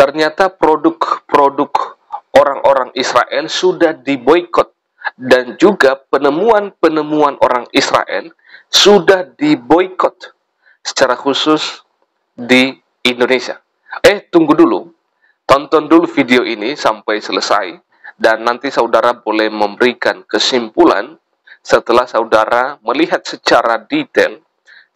Ternyata produk-produk orang-orang Israel sudah diboykot dan juga penemuan-penemuan orang Israel sudah diboykot secara khusus di Indonesia. Eh, tunggu dulu. Tonton dulu video ini sampai selesai dan nanti saudara boleh memberikan kesimpulan setelah saudara melihat secara detail,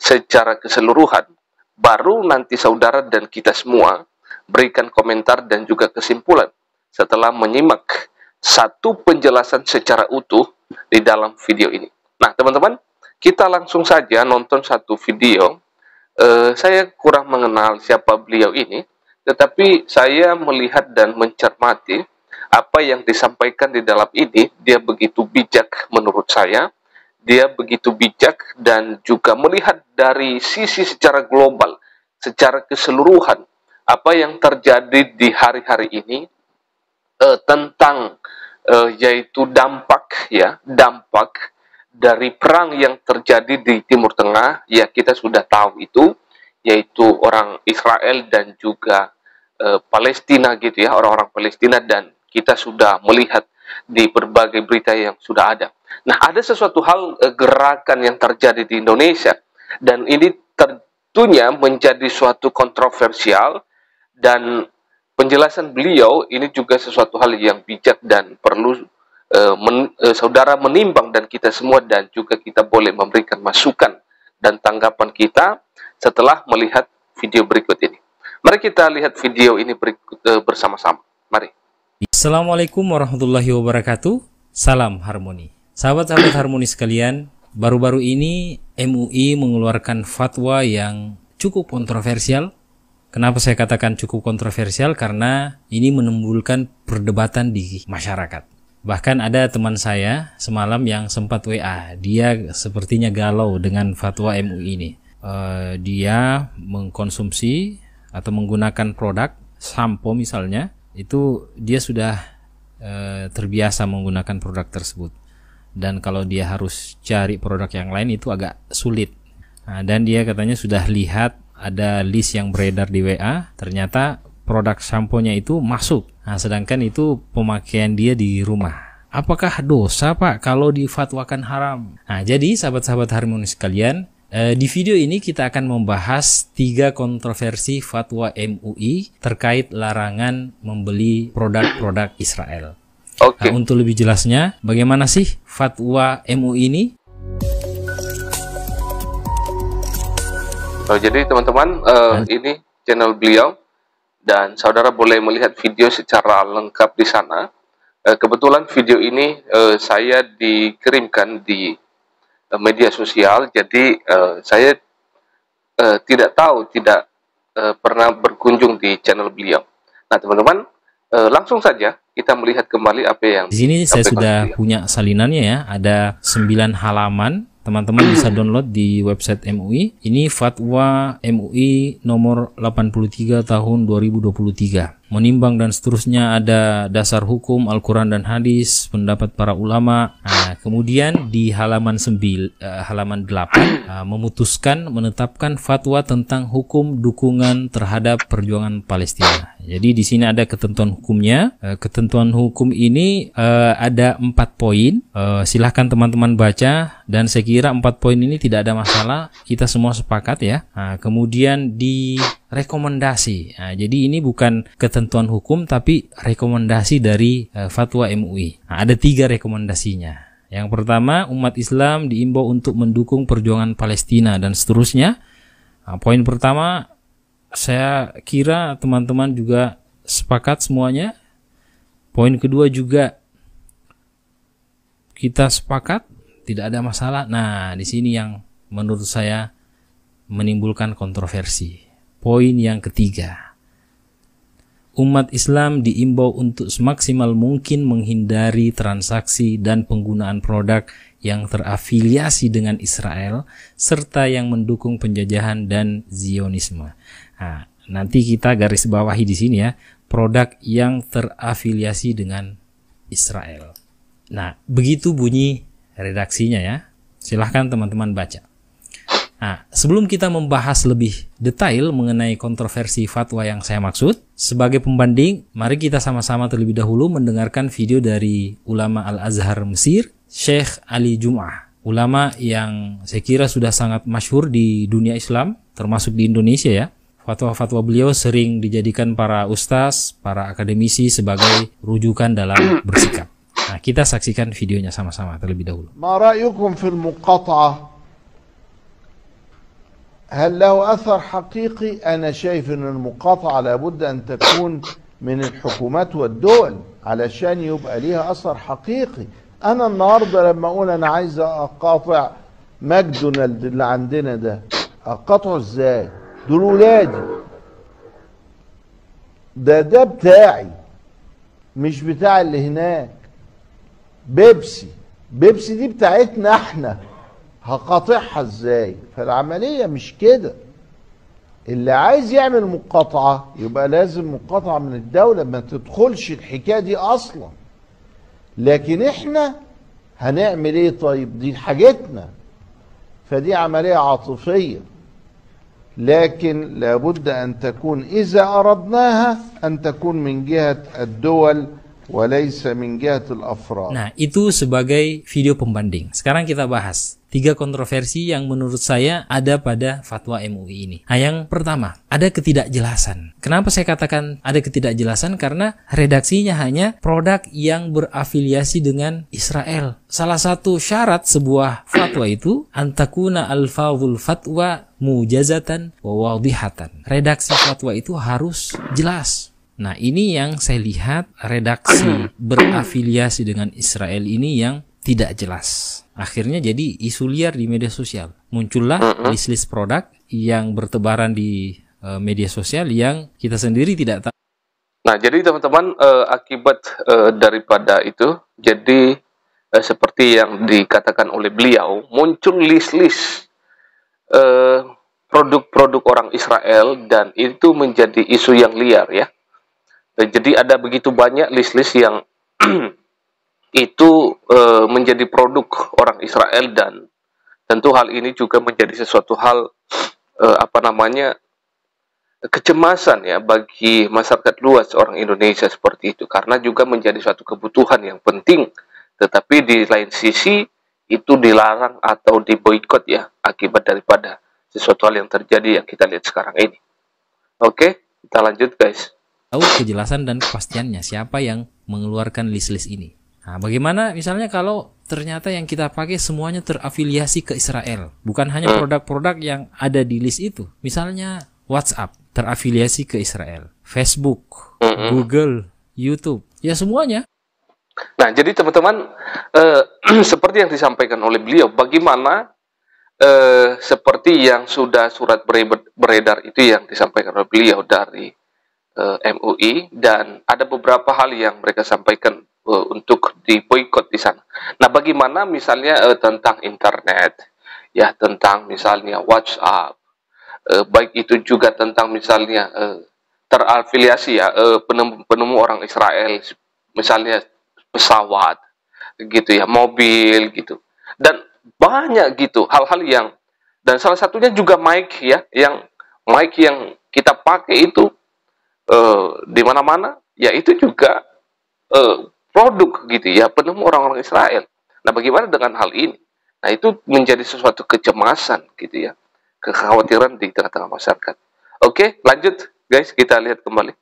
secara keseluruhan, baru nanti saudara dan kita semua berikan komentar dan juga kesimpulan setelah menyimak satu penjelasan secara utuh di dalam video ini. Nah, teman-teman, kita langsung saja nonton satu video. Eh, saya kurang mengenal siapa beliau ini, tetapi saya melihat dan mencermati apa yang disampaikan di dalam ini. Dia begitu bijak, menurut saya. Dia begitu bijak dan juga melihat dari sisi secara global, secara keseluruhan, apa yang terjadi di hari-hari ini eh, tentang eh, yaitu dampak ya dampak dari perang yang terjadi di Timur Tengah ya kita sudah tahu itu yaitu orang Israel dan juga eh, Palestina gitu ya orang-orang Palestina dan kita sudah melihat di berbagai berita yang sudah ada. Nah ada sesuatu hal uh, gerakan yang terjadi di Indonesia dan ini tentunya menjadi suatu kontroversial dan penjelasan beliau ini juga sesuatu hal yang bijak dan perlu uh, men, uh, saudara menimbang dan kita semua dan juga kita boleh memberikan masukan dan tanggapan kita setelah melihat video berikut ini. Mari kita lihat video ini berikut, uh, bersama-sama. Mari. Assalamualaikum warahmatullahi wabarakatuh. Salam harmoni. Sahabat-sahabat harmoni sekalian, baru-baru ini MUI mengeluarkan fatwa yang cukup kontroversial Kenapa saya katakan cukup kontroversial? Karena ini menimbulkan perdebatan di masyarakat. Bahkan ada teman saya semalam yang sempat WA, dia sepertinya galau dengan fatwa MUI ini. Uh, dia mengkonsumsi atau menggunakan produk sampo misalnya, itu dia sudah uh, terbiasa menggunakan produk tersebut. Dan kalau dia harus cari produk yang lain itu agak sulit. Nah, dan dia katanya sudah lihat ada list yang beredar di WA, ternyata produk sampo-nya itu masuk. Nah, sedangkan itu pemakaian dia di rumah. Apakah dosa Pak kalau difatwakan haram? Nah, jadi sahabat-sahabat harmonis kalian, eh, di video ini kita akan membahas tiga kontroversi fatwa MUI terkait larangan membeli produk-produk Israel. Okay. Nah, untuk lebih jelasnya, bagaimana sih fatwa MUI ini? Oh, jadi teman-teman uh, ini channel beliau dan saudara boleh melihat video secara lengkap di sana. Uh, kebetulan video ini uh, saya dikirimkan di uh, media sosial, jadi uh, saya uh, tidak tahu, tidak uh, pernah berkunjung di channel beliau. Nah, teman-teman, uh, langsung saja kita melihat kembali apa yang di sini saya sudah punya salinannya ya, ada 9 halaman teman-teman bisa download di website MUI. Ini fatwa MUI nomor 83 tahun 2023 menimbang dan seterusnya ada dasar hukum Al-Qur'an dan hadis, pendapat para ulama. Nah, kemudian di halaman 9 uh, eh, halaman 8 uh, ah, memutuskan menetapkan fatwa tentang hukum dukungan terhadap perjuangan Palestina. Jadi di sini ada ketentuan hukumnya. Uh, ketentuan hukum ini uh, ada empat poin. Uh, silahkan teman-teman baca dan saya kira empat poin ini tidak ada masalah. Kita semua sepakat ya. Nah, kemudian di rekomendasi. Nah, jadi ini bukan ketentuan hukum tapi rekomendasi dari uh, fatwa MUI. Nah, ada tiga rekomendasinya. Yang pertama, umat Islam diimbau untuk mendukung perjuangan Palestina dan seterusnya. Nah, poin pertama, saya kira teman-teman juga sepakat semuanya. Poin kedua juga kita sepakat, tidak ada masalah. Nah, di sini yang menurut saya menimbulkan kontroversi. Poin yang ketiga, umat Islam diimbau untuk semaksimal mungkin menghindari transaksi dan penggunaan produk yang terafiliasi dengan Israel serta yang mendukung penjajahan dan Zionisme. Nah, nanti kita garis bawahi di sini ya, produk yang terafiliasi dengan Israel. Nah, begitu bunyi redaksinya ya. Silahkan teman-teman baca. Nah, sebelum kita membahas lebih detail mengenai kontroversi fatwa yang saya maksud, sebagai pembanding, mari kita sama-sama terlebih dahulu mendengarkan video dari ulama Al-Azhar Mesir, Sheikh Ali Jum'ah. Ulama yang saya kira sudah sangat masyhur di dunia Islam, termasuk di Indonesia ya. Fatwa-fatwa beliau sering dijadikan para ustaz, para akademisi sebagai rujukan dalam bersikap. Nah, kita saksikan videonya sama-sama terlebih dahulu. Ma ra'yukum fil muqata'ah هل له أثر حقيقي أنا شايف أن المقاطعة لابد أن تكون من الحكومات والدول علشان يبقى ليها أثر حقيقي أنا النهاردة لما أقول أنا عايز أقاطع ماكدونالد اللي عندنا ده أقاطعه إزاي دول ولادي ده ده بتاعي مش بتاع اللي هناك بيبسي بيبسي دي بتاعتنا احنا هقاطعها ازاي فالعملية مش كده اللي عايز يعمل مقاطعة يبقى لازم مقاطعة من الدولة ما تدخلش الحكاية دي أصلا لكن احنا هنعمل ايه طيب دي حاجتنا فدي عملية عاطفية لكن لابد أن تكون إذا أردناها أن تكون من جهة الدول Nah, itu sebagai video pembanding. Sekarang kita bahas tiga kontroversi yang menurut saya ada pada fatwa MUI ini. Nah, yang pertama, ada ketidakjelasan. Kenapa saya katakan ada ketidakjelasan? Karena redaksinya hanya produk yang berafiliasi dengan Israel. Salah satu syarat sebuah fatwa itu antakuna al-fawul fatwa mujazatan wa wadihatan. Redaksi fatwa itu harus jelas Nah, ini yang saya lihat redaksi berafiliasi dengan Israel ini yang tidak jelas. Akhirnya jadi isu liar di media sosial. Muncullah list-list produk yang bertebaran di uh, media sosial yang kita sendiri tidak tahu. Nah, jadi teman-teman uh, akibat uh, daripada itu jadi seperti yang dikatakan oleh beliau muncul list-list produk-produk orang Israel dan itu menjadi isu yang liar ya jadi ada begitu banyak list-list yang itu e, menjadi produk orang Israel dan tentu hal ini juga menjadi sesuatu hal e, apa namanya kecemasan ya bagi masyarakat luas orang Indonesia seperti itu karena juga menjadi suatu kebutuhan yang penting tetapi di lain sisi itu dilarang atau diboikot ya akibat daripada sesuatu hal yang terjadi yang kita lihat sekarang ini. Oke, kita lanjut guys tahu kejelasan dan kepastiannya siapa yang mengeluarkan list-list ini. Nah, bagaimana misalnya kalau ternyata yang kita pakai semuanya terafiliasi ke Israel, bukan hanya hmm. produk-produk yang ada di list itu. Misalnya WhatsApp terafiliasi ke Israel, Facebook, hmm. Google, YouTube, ya semuanya. Nah, jadi teman-teman eh, seperti yang disampaikan oleh beliau, bagaimana eh, seperti yang sudah surat beredar itu yang disampaikan oleh beliau dari uh, eh, MUI dan ada beberapa hal yang mereka sampaikan uh, untuk diboikot di sana. Nah, bagaimana misalnya uh, tentang internet, ya tentang misalnya WhatsApp, uh, baik itu juga tentang misalnya uh, terafiliasi ya uh, penemu, penemu orang Israel, misalnya pesawat, gitu ya, mobil gitu, dan banyak gitu hal-hal yang dan salah satunya juga mic ya yang mic yang kita pakai itu uh, di mana-mana, ya itu juga uh, produk gitu ya penemu orang-orang Israel. Nah, bagaimana dengan hal ini? Nah, itu menjadi sesuatu kecemasan gitu ya, kekhawatiran di tengah-tengah masyarakat. Oke, lanjut guys, kita lihat kembali.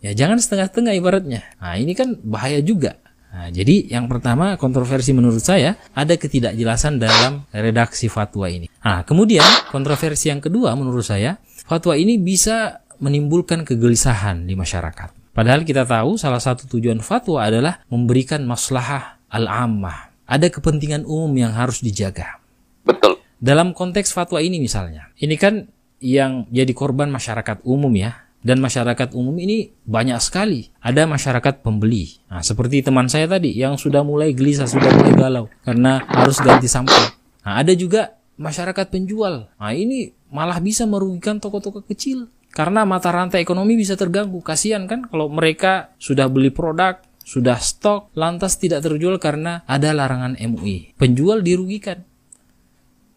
Ya, jangan setengah-tengah ibaratnya. Nah, ini kan bahaya juga. Nah, jadi yang pertama kontroversi menurut saya ada ketidakjelasan dalam redaksi fatwa ini. Nah, kemudian kontroversi yang kedua menurut saya fatwa ini bisa menimbulkan kegelisahan di masyarakat. Padahal kita tahu salah satu tujuan fatwa adalah memberikan maslahah al-ammah. Ada kepentingan umum yang harus dijaga. Betul. Dalam konteks fatwa ini misalnya, ini kan yang jadi korban masyarakat umum ya. Dan masyarakat umum ini banyak sekali. Ada masyarakat pembeli. Nah, seperti teman saya tadi yang sudah mulai gelisah, sudah mulai galau karena harus ganti sampo. Nah, ada juga masyarakat penjual. Nah, ini malah bisa merugikan toko-toko kecil karena mata rantai ekonomi bisa terganggu. Kasihan kan kalau mereka sudah beli produk, sudah stok, lantas tidak terjual karena ada larangan MUI. Penjual dirugikan.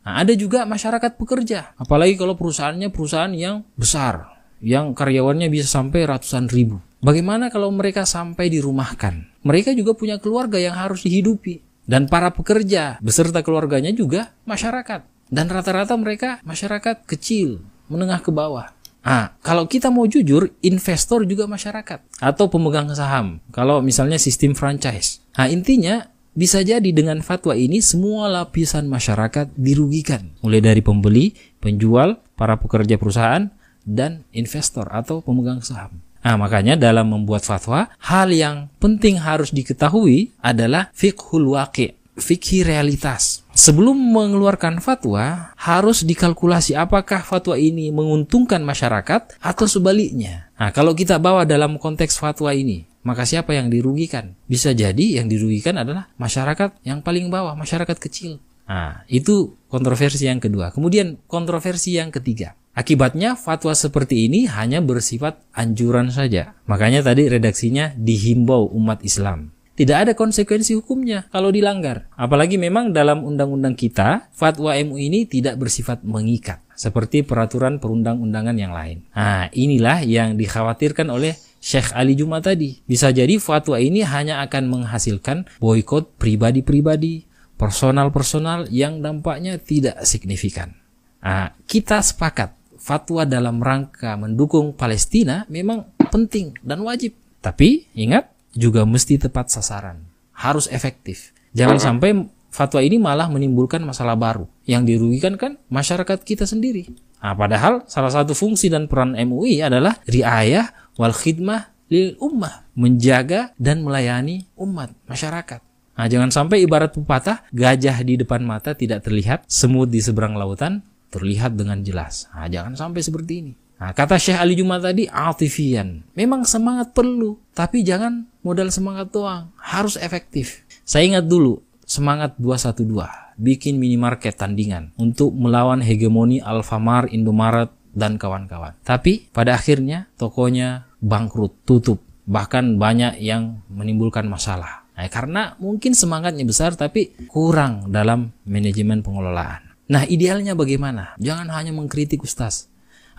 Nah, ada juga masyarakat pekerja, apalagi kalau perusahaannya perusahaan yang besar, yang karyawannya bisa sampai ratusan ribu. Bagaimana kalau mereka sampai dirumahkan? Mereka juga punya keluarga yang harus dihidupi. Dan para pekerja beserta keluarganya juga masyarakat. Dan rata-rata mereka masyarakat kecil, menengah ke bawah. Nah, kalau kita mau jujur, investor juga masyarakat atau pemegang saham. Kalau misalnya sistem franchise. Nah, intinya bisa jadi dengan fatwa ini semua lapisan masyarakat dirugikan, mulai dari pembeli, penjual, para pekerja perusahaan, dan investor atau pemegang saham. Nah, makanya dalam membuat fatwa, hal yang penting harus diketahui adalah fiqhul waqi, fikih realitas. Sebelum mengeluarkan fatwa, harus dikalkulasi apakah fatwa ini menguntungkan masyarakat atau sebaliknya. Nah, kalau kita bawa dalam konteks fatwa ini, maka siapa yang dirugikan? Bisa jadi yang dirugikan adalah masyarakat yang paling bawah, masyarakat kecil. Nah, itu kontroversi yang kedua. Kemudian kontroversi yang ketiga. Akibatnya fatwa seperti ini hanya bersifat anjuran saja. Makanya tadi redaksinya dihimbau umat Islam tidak ada konsekuensi hukumnya kalau dilanggar. Apalagi memang dalam undang-undang kita, fatwa MU ini tidak bersifat mengikat seperti peraturan perundang-undangan yang lain. Nah, inilah yang dikhawatirkan oleh Syekh Ali Juma tadi. Bisa jadi fatwa ini hanya akan menghasilkan boykot pribadi-pribadi, personal-personal yang dampaknya tidak signifikan. Nah, kita sepakat fatwa dalam rangka mendukung Palestina memang penting dan wajib. Tapi ingat, juga mesti tepat sasaran, harus efektif. Jangan sampai fatwa ini malah menimbulkan masalah baru yang dirugikan kan masyarakat kita sendiri. Nah, padahal salah satu fungsi dan peran MUI adalah riayah wal khidmah lil ummah, menjaga dan melayani umat, masyarakat. Nah, jangan sampai ibarat pepatah, gajah di depan mata tidak terlihat, semut di seberang lautan terlihat dengan jelas. Nah, jangan sampai seperti ini. Nah, kata Syekh Ali Jumat tadi, artifian. Memang semangat perlu, tapi jangan modal semangat doang. Harus efektif. Saya ingat dulu, semangat 212. Bikin minimarket tandingan untuk melawan hegemoni Alfamart, Indomaret, dan kawan-kawan. Tapi pada akhirnya tokonya bangkrut, tutup. Bahkan banyak yang menimbulkan masalah. Nah, karena mungkin semangatnya besar tapi kurang dalam manajemen pengelolaan. Nah, idealnya bagaimana? Jangan hanya mengkritik ustaz,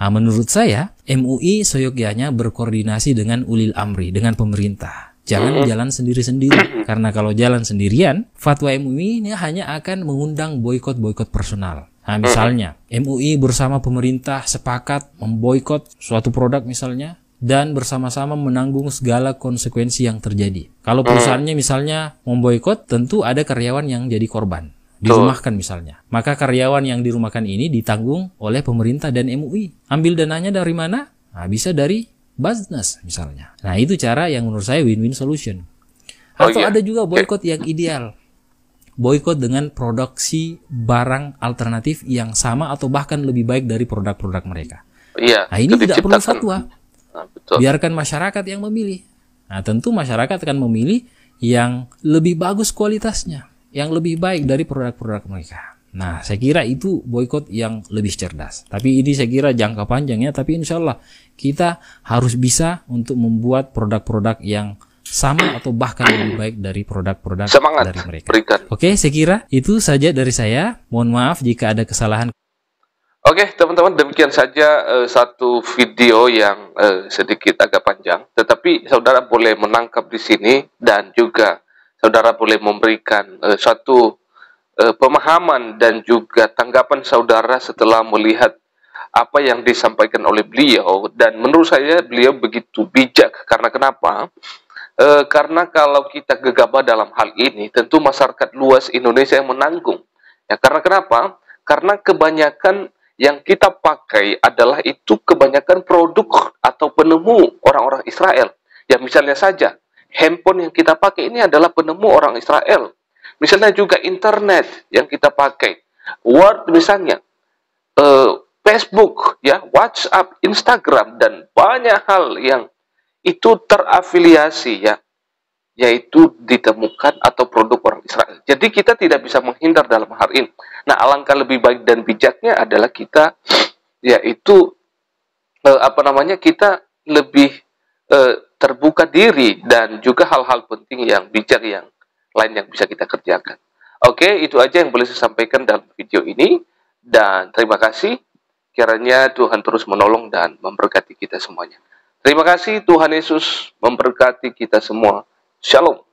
Nah, menurut saya, MUI seyogyanya berkoordinasi dengan ulil amri, dengan pemerintah. Jangan jalan sendiri-sendiri, karena kalau jalan sendirian, fatwa MUI ini hanya akan mengundang boykot-boykot personal. Nah, misalnya, MUI bersama pemerintah sepakat memboykot suatu produk misalnya, dan bersama-sama menanggung segala konsekuensi yang terjadi. Kalau perusahaannya misalnya memboikot, tentu ada karyawan yang jadi korban dirumahkan misalnya. Maka karyawan yang dirumahkan ini ditanggung oleh pemerintah dan MUI. Ambil dananya dari mana? Nah, bisa dari business misalnya. Nah, itu cara yang menurut saya win-win solution. Oh atau oh, iya. ada juga boykot yang ideal. Boykot dengan produksi barang alternatif yang sama atau bahkan lebih baik dari produk-produk mereka. Iya. Nah, ini tidak perlu fatwa. Nah, Biarkan masyarakat yang memilih. Nah, tentu masyarakat akan memilih yang lebih bagus kualitasnya yang lebih baik dari produk-produk mereka. Nah, saya kira itu boykot yang lebih cerdas. Tapi ini saya kira jangka panjangnya. Tapi insya Allah kita harus bisa untuk membuat produk-produk yang sama atau bahkan lebih baik dari produk-produk dari mereka. Berikan. Oke, saya kira itu saja dari saya. Mohon maaf jika ada kesalahan. Oke, teman-teman, demikian saja uh, satu video yang uh, sedikit agak panjang, tetapi saudara boleh menangkap di sini dan juga saudara boleh memberikan uh, eh, suatu uh, eh, pemahaman dan juga tanggapan saudara setelah melihat apa yang disampaikan oleh beliau dan menurut saya beliau begitu bijak karena kenapa? E, karena kalau kita gegabah dalam hal ini tentu masyarakat luas Indonesia yang menanggung. Ya karena kenapa? Karena kebanyakan yang kita pakai adalah itu kebanyakan produk atau penemu orang-orang Israel. Ya misalnya saja handphone yang kita pakai ini adalah penemu orang Israel. Misalnya juga internet yang kita pakai, Word misalnya, uh, Facebook, ya, WhatsApp, Instagram dan banyak hal yang itu terafiliasi ya, yaitu ditemukan atau produk orang Israel. Jadi kita tidak bisa menghindar dalam hal ini. Nah, alangkah lebih baik dan bijaknya adalah kita yaitu eh, apa namanya? kita lebih eh, terbuka diri dan juga hal-hal penting yang bijak yang lain yang bisa kita kerjakan. Oke, itu aja yang boleh saya sampaikan dalam video ini dan terima kasih. Kiranya Tuhan terus menolong dan memberkati kita semuanya. Terima kasih Tuhan Yesus memberkati kita semua. Shalom.